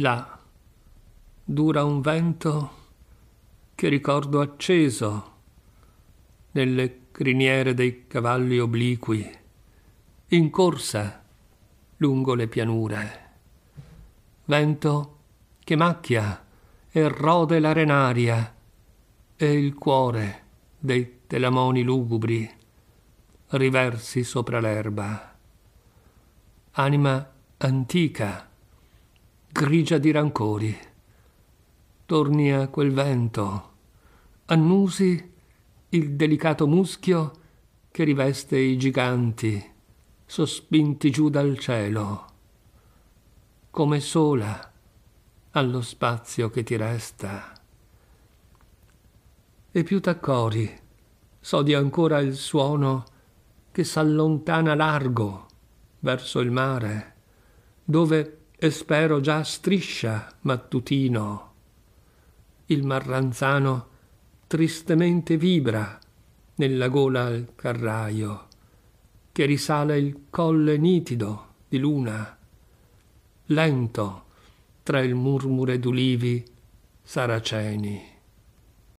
là dura un vento che ricordo acceso nelle criniere dei cavalli obliqui, in corsa lungo le pianure. Vento che macchia e rode l'arenaria e il cuore dei telamoni lugubri riversi sopra l'erba. Anima antica grigia di rancori. Torni a quel vento, annusi il delicato muschio che riveste i giganti, sospinti giù dal cielo, come sola allo spazio che ti resta. E più t'accori, sodi ancora il suono che s'allontana largo verso il mare, dove e spero già striscia mattutino. Il marranzano tristemente vibra nella gola al carraio, che risale il colle nitido di luna. Lento tra il murmure d'ulivi saraceni.